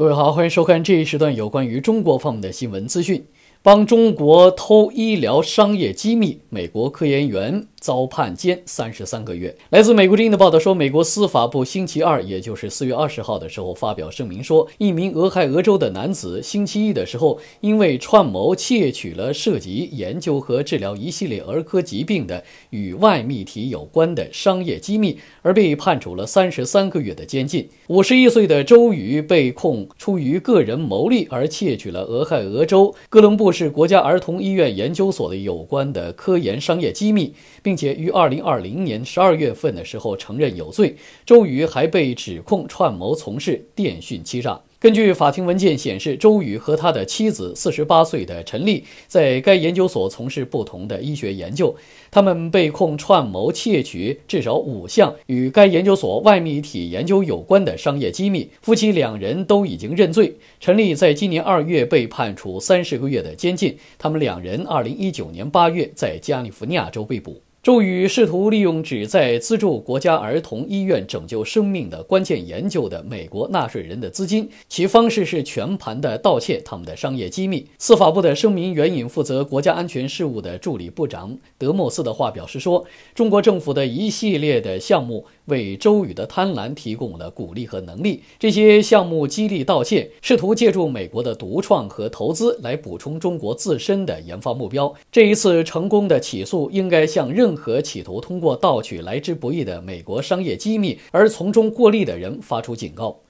各位好，欢迎收看这一时段有关于中国方面的新闻资讯。帮中国偷医疗商业机密，美国科研员遭判监三十三个月。来自美国《之音》的报道说，美国司法部星期二，也就是四月二十号的时候，发表声明说，一名俄亥俄州的男子星期一的时候，因为串谋窃取了涉及研究和治疗一系列儿科疾病的与外泌体有关的商业机密，而被判处了三十三个月的监禁。五十一岁的周宇被控出于个人牟利而窃取了俄亥俄州哥伦布。是国家儿童医院研究所的有关的科研商业机密，并且于二零二零年十二月份的时候承认有罪。周瑜还被指控串谋从事电讯欺诈。根据法庭文件显示，周宇和他的妻子四十八岁的陈丽在该研究所从事不同的医学研究。他们被控串谋窃取至少五项与该研究所外泌体研究有关的商业机密。夫妻两人都已经认罪。陈丽在今年二月被判处三十个月的监禁。他们两人二零一九年八月在加利福尼亚州被捕。周宇试图利用旨在资助国家儿童医院拯救生命的关键研究的美国纳税人的资金，其方式是全盘的盗窃他们的商业机密。司法部的声明援引负责国家安全事务的助理部长德莫斯的话表示说：“中国政府的一系列的项目为周宇的贪婪提供了鼓励和能力。这些项目激励盗窃，试图借助美国的独创和投资来补充中国自身的研发目标。这一次成功的起诉应该向任。”任何企图通过盗取来之不易的美国商业机密而从中获利的人，发出警告。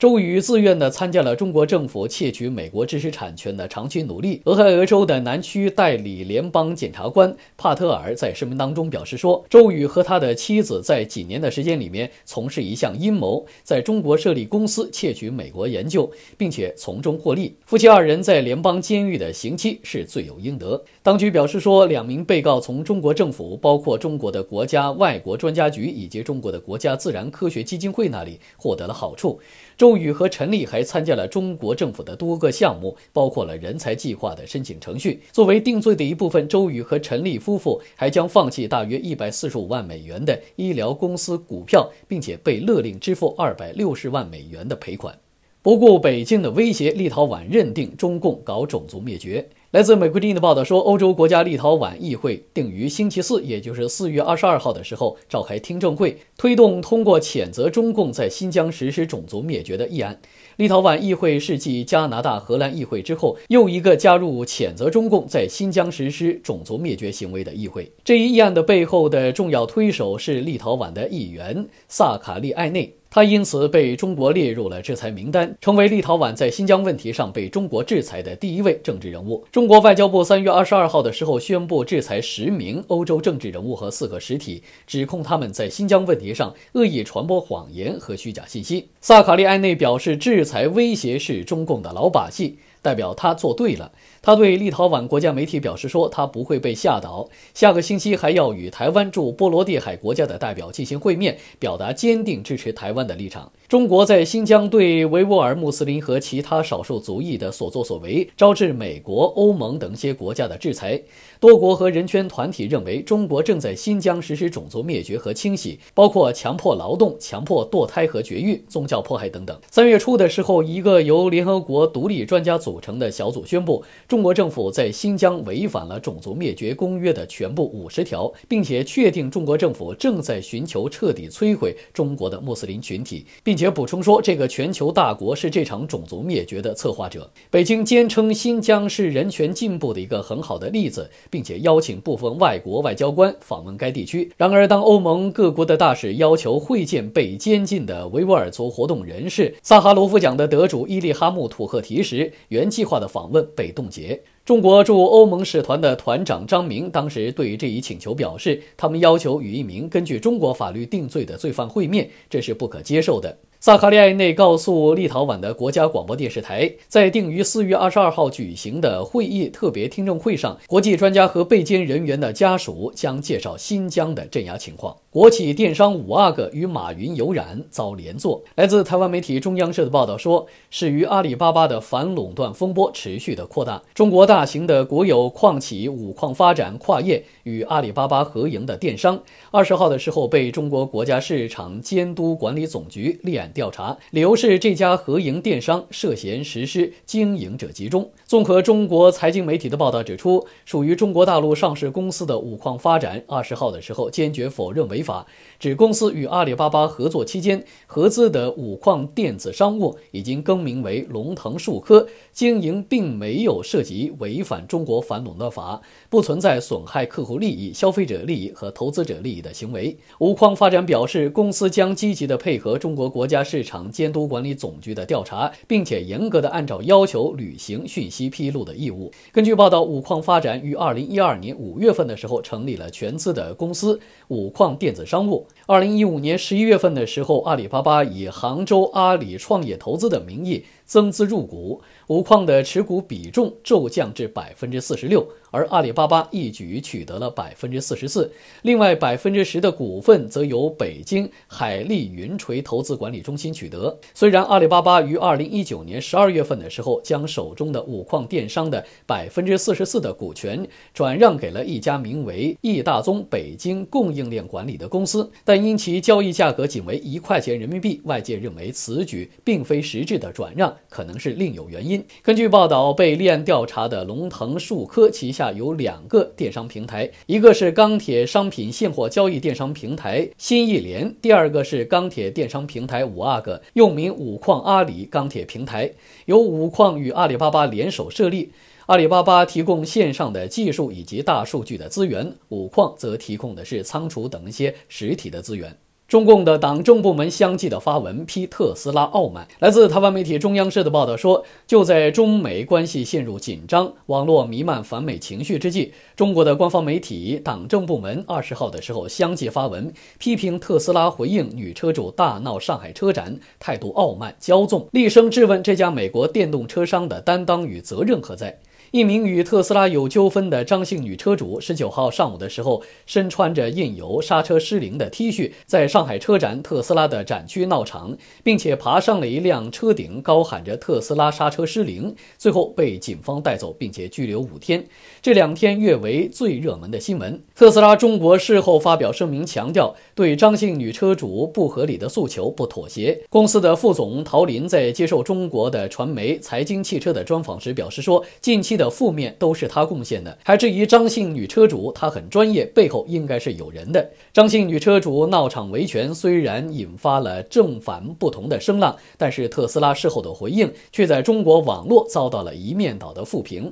周宇自愿地参加了中国政府窃取美国知识产权的长期努力。俄亥俄州的南区代理联邦检察官帕特尔在声明当中表示说：“周宇和他的妻子在几年的时间里面从事一项阴谋，在中国设立公司窃取美国研究，并且从中获利。夫妻二人在联邦监狱的刑期是罪有应得。”当局表示说，两名被告从中国政府，包括中国的国家外国专家局以及中国的国家自然科学基金会那里获得了好处。周宇和陈丽还参加了中国政府的多个项目，包括了人才计划的申请程序。作为定罪的一部分，周宇和陈丽夫妇还将放弃大约一百四十五万美元的医疗公司股票，并且被勒令支付二百六十万美元的赔款。不顾北京的威胁，立陶宛认定中共搞种族灭绝。来自美国《电影的报道说，欧洲国家立陶宛议会定于星期四，也就是四月二十二号的时候召开听证会，推动通过谴责中共在新疆实施种族灭绝的议案。立陶宛议会是继加拿大、荷兰议会之后又一个加入谴责中共在新疆实施种族灭绝行为的议会。这一议案的背后的重要推手是立陶宛的议员萨卡利埃内。他因此被中国列入了制裁名单，成为立陶宛在新疆问题上被中国制裁的第一位政治人物。中国外交部三月二十二号的时候宣布制裁十名欧洲政治人物和四个实体，指控他们在新疆问题上恶意传播谎言和虚假信息。萨卡利埃内表示，制裁威胁是中共的老把戏，代表他做对了。他对立陶宛国家媒体表示说，他不会被吓倒，下个星期还要与台湾驻波罗的海国家的代表进行会面，表达坚定支持台湾的立场。中国在新疆对维吾尔穆斯林和其他少数族裔的所作所为，招致美国、欧盟等些国家的制裁。多国和人权团体认为，中国正在新疆实施种族灭绝和清洗，包括强迫劳动、强迫堕胎和绝育、宗教迫害等等。三月初的时候，一个由联合国独立专家组成的小组宣布。中国政府在新疆违反了种族灭绝公约的全部五十条，并且确定中国政府正在寻求彻底摧毁中国的穆斯林群体，并且补充说这个全球大国是这场种族灭绝的策划者。北京坚称新疆是人权进步的一个很好的例子，并且邀请部分外国外交官访问该地区。然而，当欧盟各国的大使要求会见被监禁的维吾尔族活动人士、萨哈罗夫奖的得主伊利哈木·土赫提时，原计划的访问被冻结。it 中国驻欧盟使团的团长张明当时对于这一请求表示，他们要求与一名根据中国法律定罪的罪犯会面，这是不可接受的。萨卡利埃内告诉立陶宛的国家广播电视台，在定于四月二十二号举行的会议特别听证会上，国际专家和被监人员的家属将介绍新疆的镇压情况。国企电商五阿哥与马云有染遭连坐。来自台湾媒体中央社的报道说，始于阿里巴巴的反垄断风波持续的扩大，中国。大型的国有矿企五矿发展跨业与阿里巴巴合营的电商，二十号的时候被中国国家市场监督管理总局立案调查，理由是这家合营电商涉嫌实施经营者集中。综合中国财经媒体的报道指出，属于中国大陆上市公司的五矿发展，二十号的时候坚决否认违法，指公司与阿里巴巴合作期间合资的五矿电子商务已经更名为龙腾数科，经营并没有涉及。违反中国反垄断法，不存在损害客户利益、消费者利益和投资者利益的行为。五矿发展表示，公司将积极的配合中国国家市场监督管理总局的调查，并且严格的按照要求履行信息披露的义务。根据报道，五矿发展于二零一二年五月份的时候成立了全资的公司五矿电子商务。二零一五年十一月份的时候，阿里巴巴以杭州阿里创业投资的名义。增资入股，五矿的持股比重骤降至百分之四十六。而阿里巴巴一举取得了百分之四十四，另外百分之十的股份则由北京海利云垂投资管理中心取得。虽然阿里巴巴于二零一九年十二月份的时候将手中的五矿电商的百分之四十四的股权转让给了一家名为易大宗北京供应链管理的公司，但因其交易价格仅为一块钱人民币，外界认为此举并非实质的转让，可能是另有原因。根据报道，被立案调查的龙腾数科旗下。下有两个电商平台，一个是钢铁商品现货交易电商平台新一联，第二个是钢铁电商平台五阿哥，又名五矿阿里钢铁平台，由五矿与阿里巴巴联手设立，阿里巴巴提供线上的技术以及大数据的资源，五矿则提供的是仓储等一些实体的资源。中共的党政部门相继的发文批特斯拉傲慢。来自台湾媒体中央社的报道说，就在中美关系陷入紧张、网络弥漫反美情绪之际，中国的官方媒体、党政部门二十号的时候相继发文批评特斯拉，回应女车主大闹上海车展态度傲慢骄纵，厉声质问这家美国电动车商的担当与责任何在。一名与特斯拉有纠纷的张姓女车主，十九号上午的时候，身穿着印有“刹车失灵”的 T 恤，在上海车展特斯拉的展区闹场，并且爬上了一辆车顶，高喊着“特斯拉刹车失灵”，最后被警方带走，并且拘留五天。这两天，越为最热门的新闻。特斯拉中国事后发表声明，强调对张姓女车主不合理的诉求不妥协。公司的副总陶林在接受中国的传媒财经汽车的专访时表示说，近期。的负面都是他贡献的，还质疑张姓女车主，她很专业，背后应该是有人的。张姓女车主闹场维权，虽然引发了正反不同的声浪，但是特斯拉事后的回应却在中国网络遭到了一面倒的负评。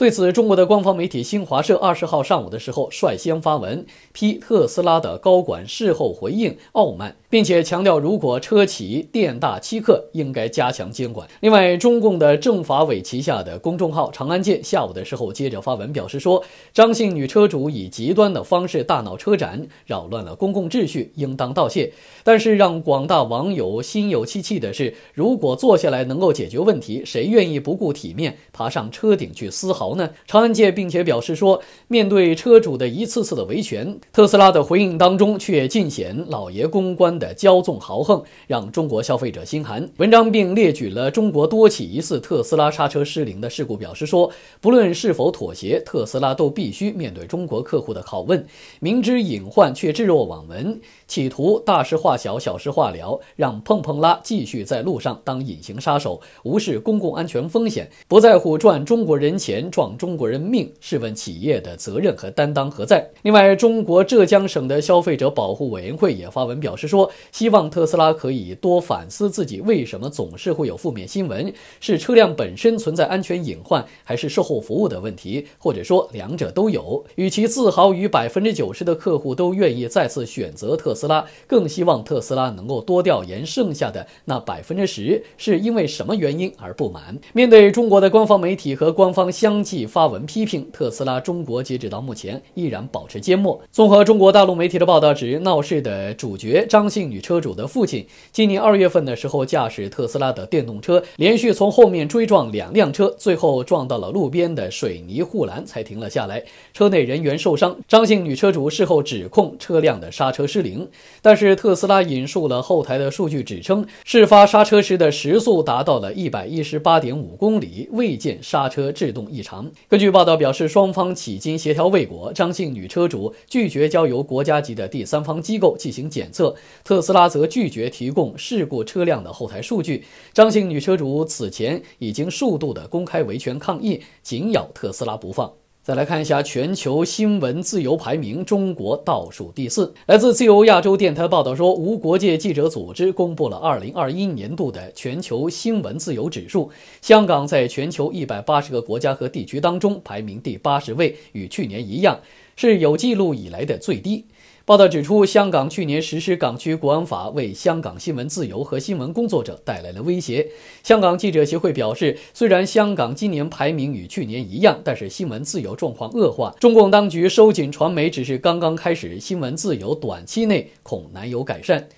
对此，中国的官方媒体新华社二十号上午的时候率先发文批特斯拉的高管事后回应傲慢，并且强调如果车企店大欺客，应该加强监管。另外，中共的政法委旗下的公众号“长安剑”下午的时候接着发文表示说，张姓女车主以极端的方式大闹车展，扰乱了公共秩序，应当道歉。但是让广大网友心有戚戚的是，如果坐下来能够解决问题，谁愿意不顾体面爬上车顶去丝毫？呢？长安界并且表示说，面对车主的一次次的维权，特斯拉的回应当中却尽显老爷公关的骄纵豪横，让中国消费者心寒。文章并列举了中国多起疑似特斯拉刹车失灵的事故，表示说，不论是否妥协，特斯拉都必须面对中国客户的拷问。明知隐患却置若罔闻，企图大事化小，小事化了，让碰碰拉继续在路上当隐形杀手，无视公共安全风险，不在乎赚中国人钱。撞中国人命，试问企业的责任和担当何在？另外，中国浙江省的消费者保护委员会也发文表示说，希望特斯拉可以多反思自己为什么总是会有负面新闻，是车辆本身存在安全隐患，还是售后服务的问题，或者说两者都有。与其自豪于百分之九十的客户都愿意再次选择特斯拉，更希望特斯拉能够多调研剩下的那百分之十是因为什么原因而不满。面对中国的官方媒体和官方相。继发文批评特斯拉，中国截止到目前依然保持缄默。综合中国大陆媒体的报道，指闹事的主角张姓女车主的父亲，今年二月份的时候驾驶特斯拉的电动车，连续从后面追撞两辆车，最后撞到了路边的水泥护栏才停了下来，车内人员受伤。张姓女车主事后指控车辆的刹车失灵，但是特斯拉引述了后台的数据，指称事发刹车时的时速达到了一百一十八点五公里，未见刹车制动异常。根据报道表示，双方迄今协调未果，张姓女车主拒绝交由国家级的第三方机构进行检测，特斯拉则拒绝提供事故车辆的后台数据。张姓女车主此前已经数度的公开维权抗议，紧咬特斯拉不放。再来看一下全球新闻自由排名，中国倒数第四。来自自由亚洲电台报道说，无国界记者组织公布了2021年度的全球新闻自由指数，香港在全球180个国家和地区当中排名第八十位，与去年一样，是有记录以来的最低。报道指出，香港去年实施港区国安法，为香港新闻自由和新闻工作者带来了威胁。香港记者协会表示，虽然香港今年排名与去年一样，但是新闻自由状况恶化。中共当局收紧传媒只是刚刚开始，新闻自由短期内恐难有改善。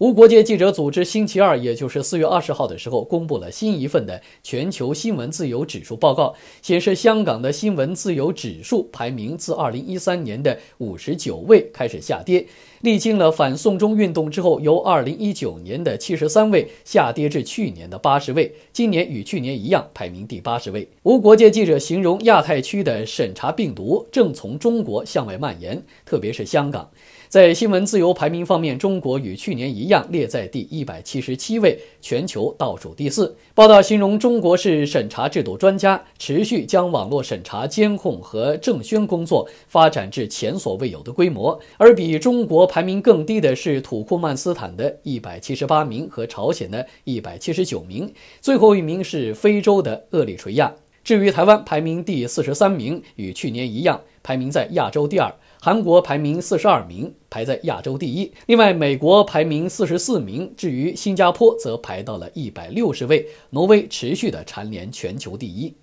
无国界记者组织星期二，也就是四月二十号的时候，公布了新一份的全球新闻自由指数报告，显示香港的新闻自由指数排名自二零一三年的五十九位开始下跌，历经了反送中运动之后，由二零一九年的七十三位下跌至去年的八十位，今年与去年一样排名第八十位。无国界记者形容亚太区的审查病毒正从中国向外蔓延，特别是香港。在新闻自由排名方面，中国与去年一样列在第一百七十七位，全球倒数第四。报道形容中国是审查制度专家，持续将网络审查、监控和政宣工作发展至前所未有的规模。而比中国排名更低的是土库曼斯坦的一百七十八名和朝鲜的一百七十九名，最后一名是非洲的厄立垂亚。至于台湾排名第四十三名，与去年一样，排名在亚洲第二；韩国排名四十二名，排在亚洲第一。另外，美国排名四十四名，至于新加坡则排到了一百六十位。挪威持续的蝉联全球第一。